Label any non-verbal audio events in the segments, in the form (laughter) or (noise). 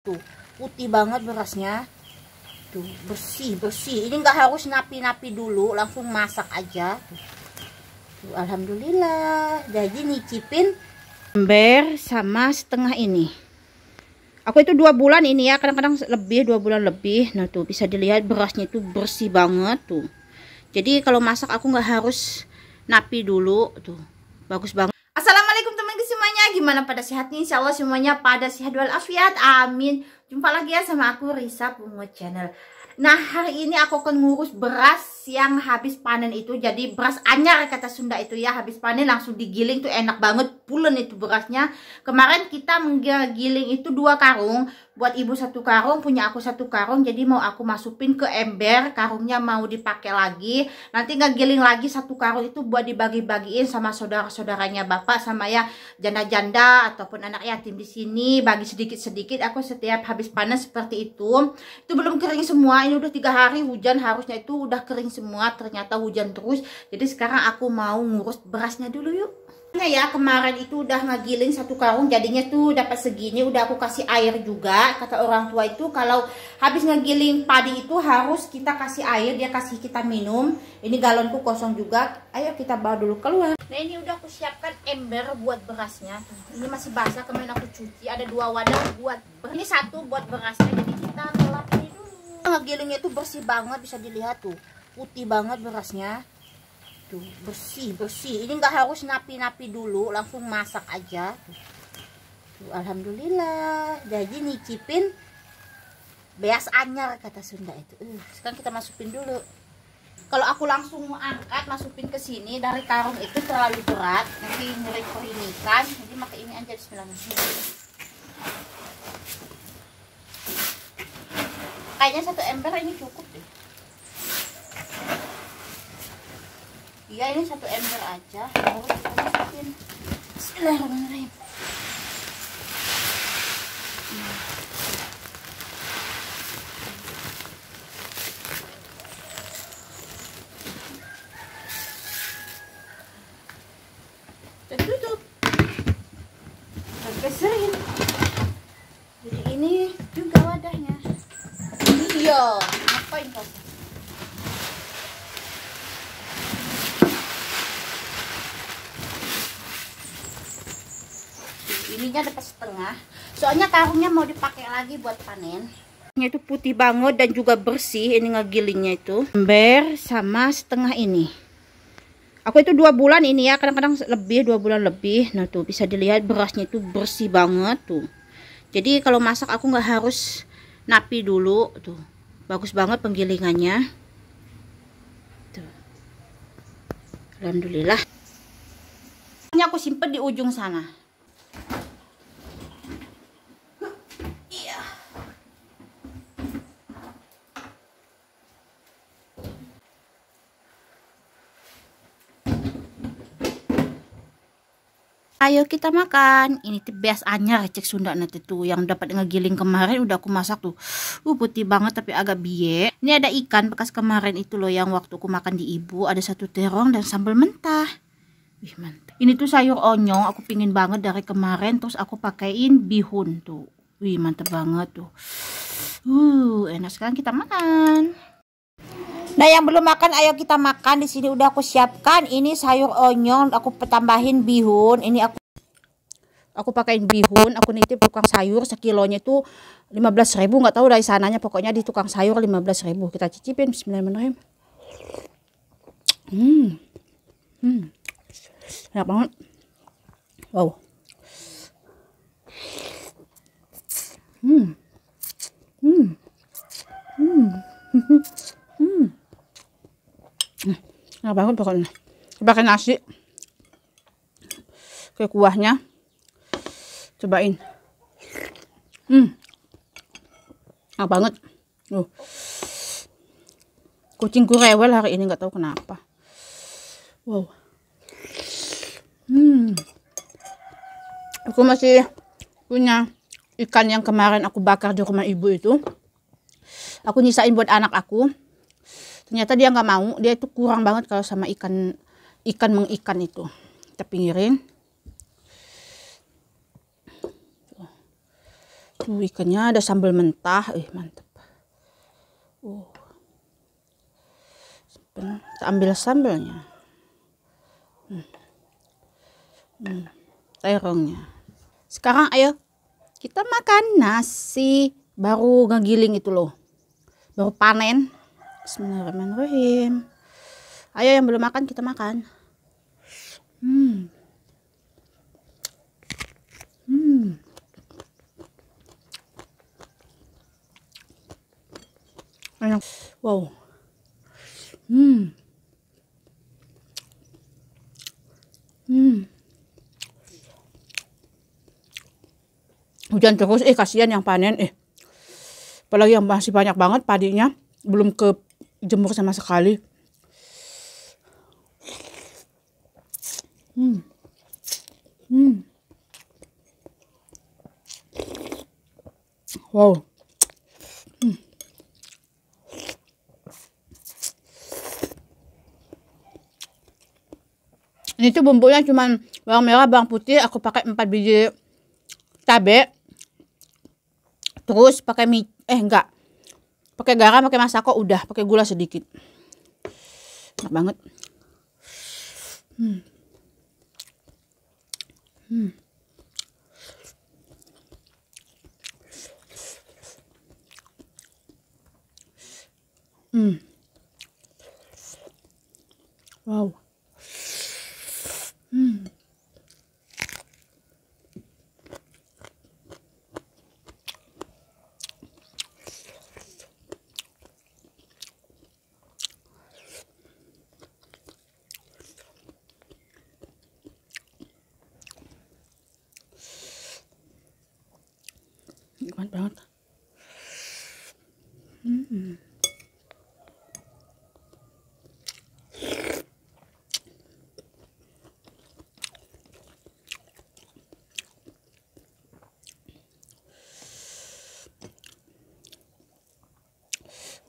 tuh putih banget berasnya tuh bersih bersih ini nggak harus napi napi dulu langsung masak aja tuh, tuh alhamdulillah jadi nicipin ember sama setengah ini aku itu dua bulan ini ya kadang-kadang lebih dua bulan lebih nah tuh bisa dilihat berasnya itu bersih banget tuh jadi kalau masak aku nggak harus napi dulu tuh bagus banget gimana pada sehat nih Insya Allah semuanya pada sehat walafiat Amin Jumpa lagi ya sama aku Risa Pungut Channel Nah, hari ini aku akan ngurus beras yang habis panen itu. Jadi beras anyar kata Sunda itu ya, habis panen langsung digiling tuh enak banget, pulen itu berasnya. Kemarin kita menggiling itu dua karung, buat ibu satu karung, punya aku satu karung. Jadi mau aku masukin ke ember, karungnya mau dipakai lagi. Nanti ngegiling lagi satu karung itu buat dibagi-bagiin sama saudara-saudaranya bapak sama ya janda-janda ataupun anak yatim di sini, bagi sedikit-sedikit. Aku setiap habis panen seperti itu. Itu belum kering semua namanya udah tiga hari hujan harusnya itu udah kering semua ternyata hujan terus jadi sekarang aku mau ngurus berasnya dulu yuk Nah ya kemarin itu udah ngegiling satu karung jadinya tuh dapat segini udah aku kasih air juga kata orang tua itu kalau habis ngegiling padi itu harus kita kasih air dia kasih kita minum ini galonku kosong juga ayo kita bawa dulu keluar nah ini udah aku siapkan ember buat berasnya ini masih basah kemarin aku cuci ada dua wadah buat ini satu buat berasnya jadi kita telah tengah gilingnya itu bersih banget bisa dilihat tuh putih banget berasnya tuh bersih bersih ini nggak harus napi-napi dulu langsung masak aja tuh. Tuh, alhamdulillah jadi nicipin beas anyar kata Sunda itu uh, sekarang kita masukin dulu kalau aku langsung mau angkat masukin ke sini dari karung itu terlalu berat nanti nyeri keringkan jadi pakai ini aja Bismillahirrahmanirrahim kayaknya satu ember ini cukup deh iya ini satu ember aja tingginya dapat setengah soalnya karungnya mau dipakai lagi buat panen ini itu putih banget dan juga bersih ini ngegilingnya itu ember sama setengah ini aku itu dua bulan ini ya kadang-kadang lebih dua bulan lebih nah tuh bisa dilihat berasnya itu bersih banget tuh jadi kalau masak aku nggak harus napi dulu tuh bagus banget penggilingannya tuh alhamdulillah ini aku simpen di ujung sana ayo kita makan ini tuh best anyar cek Sunda nanti tuh yang dapat ngegiling kemarin udah aku masak tuh uh putih banget tapi agak biye ini ada ikan bekas kemarin itu loh yang waktu aku makan di ibu ada satu terong dan sambal mentah Wih, mantap. Ini tuh sayur onyong, aku pingin banget dari kemarin, terus aku pakein bihun tuh. Wih, mantep banget tuh. Uh, enak sekarang kita makan. Nah, yang belum makan ayo kita makan. Di sini udah aku siapkan ini sayur onyong. aku tambahin bihun. Ini aku aku pakaiin bihun, aku nitip tukang sayur sekilonya itu 15.000 nggak tahu dari sananya pokoknya di tukang sayur 15.000. Kita cicipin bismillahirrahmanirrahim. Hmm. Hmm. Enak banget. Wow. Hmm. Hmm. Hmm. (laughs) bangun pokoknya pakai nasi ke kuahnya cobain hmm enak banget Loh. kucingku rewel hari ini nggak tahu kenapa wow hmm aku masih punya ikan yang kemarin aku bakar di rumah ibu itu aku nyisain buat anak aku ternyata dia nggak mau dia itu kurang banget kalau sama ikan ikan mengikan itu kita pinggirin tuh ikannya ada sambal mentah eh mantep uh. kita ambil sambalnya hmm. Hmm. terongnya sekarang ayo kita makan nasi baru ngegiling itu loh baru panen Bismillahirrahmanirrahim. Ayo yang belum makan kita makan. Hmm. Hmm. Enak. Wow. Hmm. Hmm. Hujan terus, eh kasihan yang panen, eh. Apalagi yang masih banyak banget padinya, belum ke jemur sama sekali. Hmm. Hmm. Wow. Hmm. Ini tuh bumbunya cuman bawang merah, bawang putih, aku pakai empat biji cabe. Terus pakai mie, eh enggak, pakai garam pakai masako udah pakai gula sedikit enak banget hmm. Hmm. Hmm. Wow.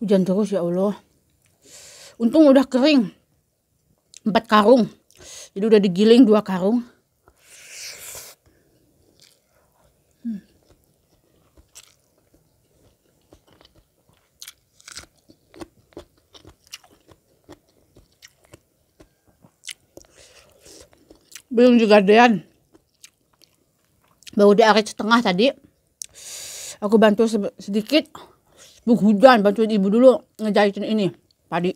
Hujan terus ya Allah. Untung udah kering. Empat karung. Jadi udah digiling dua karung. Hmm. Belum juga dean. Baru diarit setengah tadi. Aku bantu sedikit. Bu hujan bantuin ibu dulu ngejahitin ini padi.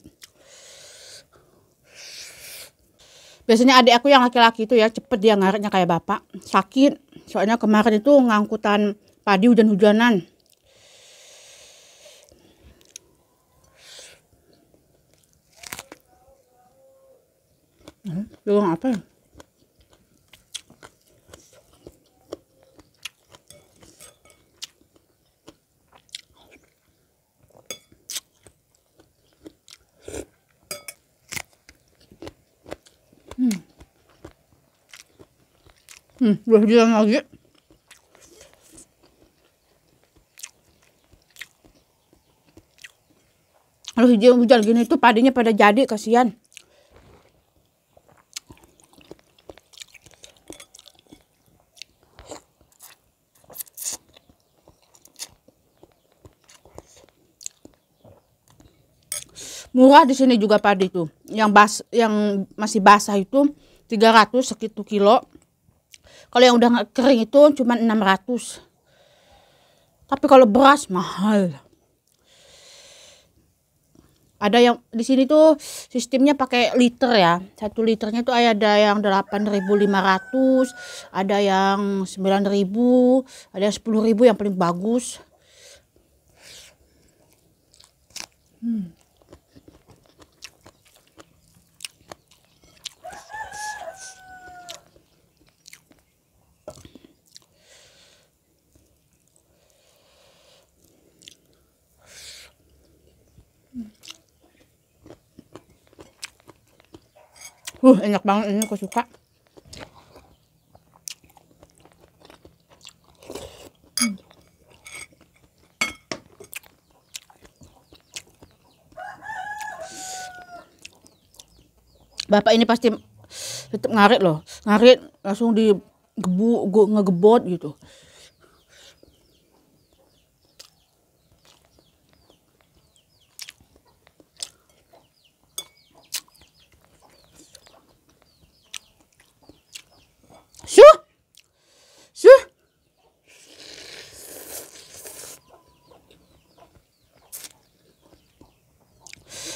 Biasanya adik aku yang laki-laki itu ya cepet dia ngaretnya kayak bapak. Sakit. Soalnya kemarin itu ngangkutan padi hujan-hujanan. Hmm, apa ya? Hmm, udah bilang lagi. Kalau hujan-hujan gini tuh padinya pada jadi, kasihan. murah di sini juga padi tuh. Yang bas yang masih basah itu 300 sekitu kilo. Kalau yang udah kering itu cuma 600. Tapi kalau beras mahal. Ada yang di sini tuh sistemnya pakai liter ya. Satu liternya tuh ada yang 8.500, ada yang 9.000, ada yang 10.000 yang paling bagus. Hmm. Uh, enak banget ini aku suka. Bapak ini pasti tetap ngarit loh, ngarit langsung digebu, ngegebot gitu.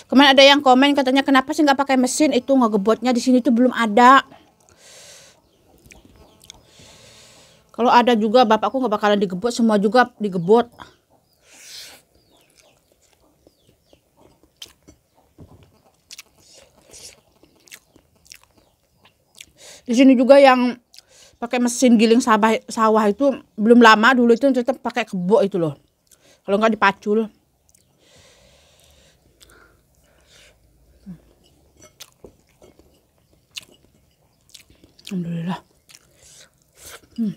Kemarin ada yang komen katanya kenapa sih nggak pakai mesin itu ngegebotnya di sini tuh belum ada. Kalau ada juga bapakku nggak bakalan digebot semua juga digebot. Di sini juga yang pakai mesin giling sawah, itu belum lama dulu itu tetap pakai kebo itu loh. Kalau nggak dipacul. Alhamdulillah. Hmm.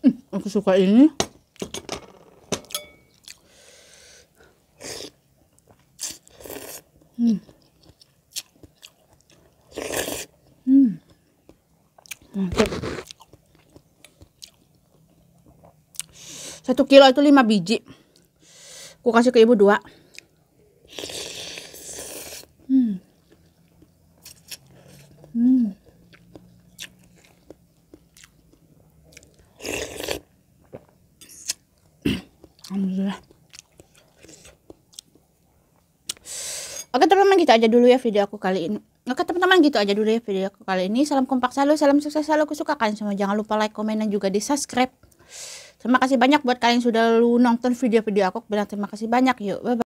hmm. aku suka ini. Hmm. Hmm. Mantap. Satu kilo itu lima biji. Aku kasih ke ibu dua. gitu aja dulu ya video aku kali ini. Oke teman-teman gitu aja dulu ya video aku kali ini. Salam kompak selalu, salam sukses selalu. Aku suka kalian semua. Jangan lupa like, komen, dan juga di subscribe. Terima kasih banyak buat kalian yang sudah lu nonton video-video aku. Bilang terima kasih banyak. Yuk, bye-bye.